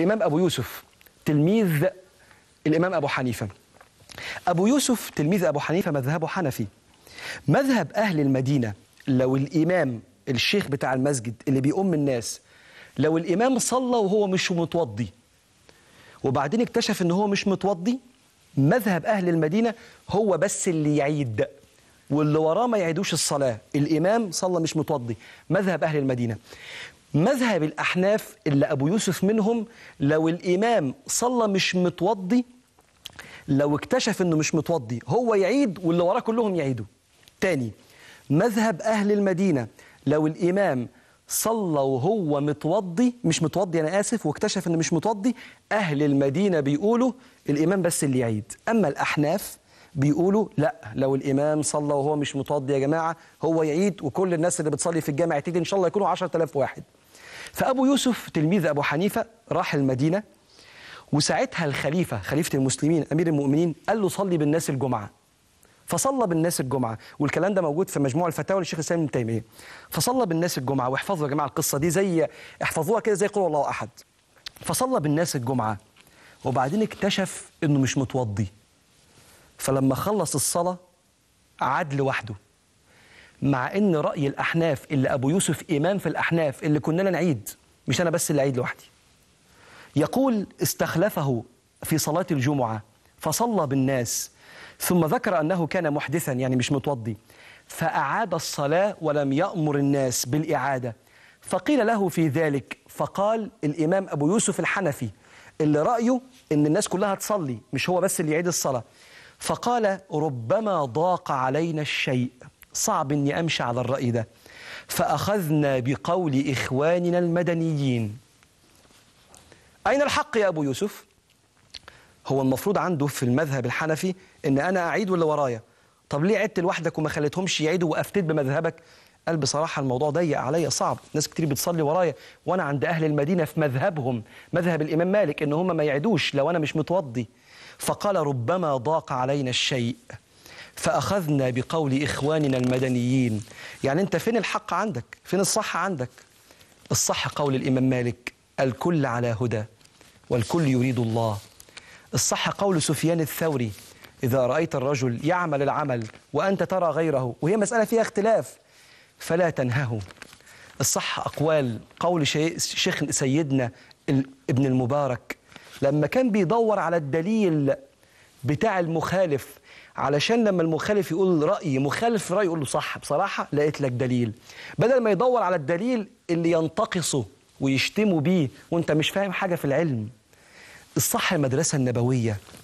الإمام أبو يوسف تلميذ الإمام أبو حنيفة أبو يوسف تلميذ أبو حنيفة مذهبه حنفي مذهب أهل المدينة لو الإمام الشيخ بتاع المسجد اللي بيؤم الناس لو الإمام صلى وهو مش متوضي وبعدين اكتشف إن هو مش متوضي مذهب أهل المدينة هو بس اللي يعيد واللي وراه ما يعيدوش الصلاة الإمام صلى مش متوضي مذهب أهل المدينة مذهب الأحناف اللي أبو يوسف منهم لو الإمام صلى مش متوضي لو اكتشف إنه مش متوضي هو يعيد واللي وراه كلهم يعيدوا تاني مذهب أهل المدينة لو الإمام صلى وهو متوضي مش متوضي أنا آسف واكتشف إنه مش متوضي أهل المدينة بيقولوا الإمام بس اللي يعيد أما الأحناف بيقولوا لا لو الامام صلى وهو مش متوضي يا جماعه هو يعيد وكل الناس اللي بتصلي في الجامع تيجي ان شاء الله يكونوا 10000 واحد فابو يوسف تلميذ ابو حنيفه راح المدينه وساعتها الخليفه خليفه المسلمين امير المؤمنين قال له صلي بالناس الجمعه فصلى بالناس الجمعه والكلام ده موجود في مجموع الفتاوى للشيخ الاسلام ابن تيميه فصلى بالناس الجمعه واحفظوا يا جماعه القصه دي زي احفظوها كده زي قول الله احد فصلى بالناس الجمعه وبعدين اكتشف انه مش متوضي فلما خلص الصلاة عاد لوحده مع ان رأي الأحناف اللي أبو يوسف إمام في الأحناف اللي كنا نعيد مش أنا بس اللي أعيد لوحدي يقول استخلفه في صلاة الجمعة فصلى بالناس ثم ذكر أنه كان محدثا يعني مش متوضي فأعاد الصلاة ولم يأمر الناس بالإعادة فقيل له في ذلك فقال الإمام أبو يوسف الحنفي اللي رأيه أن الناس كلها تصلي مش هو بس اللي يعيد الصلاة فقال ربما ضاق علينا الشيء صعب اني امشي على الراي ده فاخذنا بقول اخواننا المدنيين اين الحق يا ابو يوسف هو المفروض عنده في المذهب الحنفي ان انا اعيد ولا ورايا طب ليه عدت لوحدك وما خليتهمش يعيدوا وافتيت بمذهبك قال بصراحة الموضوع ضيق عليا صعب ناس كتير بتصلي ورايا وأنا عند أهل المدينة في مذهبهم مذهب الإمام مالك إن هم ما يعدوش لو أنا مش متوضي فقال ربما ضاق علينا الشيء فأخذنا بقول إخواننا المدنيين يعني أنت فين الحق عندك فين الصح عندك الصح قول الإمام مالك الكل على هدى والكل يريد الله الصح قول سفيان الثوري إذا رأيت الرجل يعمل العمل وأنت ترى غيره وهي مسألة فيها اختلاف فلا تنهه الصح أقوال قول شيخ سيدنا ابن المبارك لما كان بيدور على الدليل بتاع المخالف علشان لما المخالف يقول رأي مخالف رأي يقول له صح بصراحة لقيت لك دليل بدل ما يدور على الدليل اللي ينتقصه ويشتموا بيه وانت مش فاهم حاجة في العلم الصح المدرسة النبوية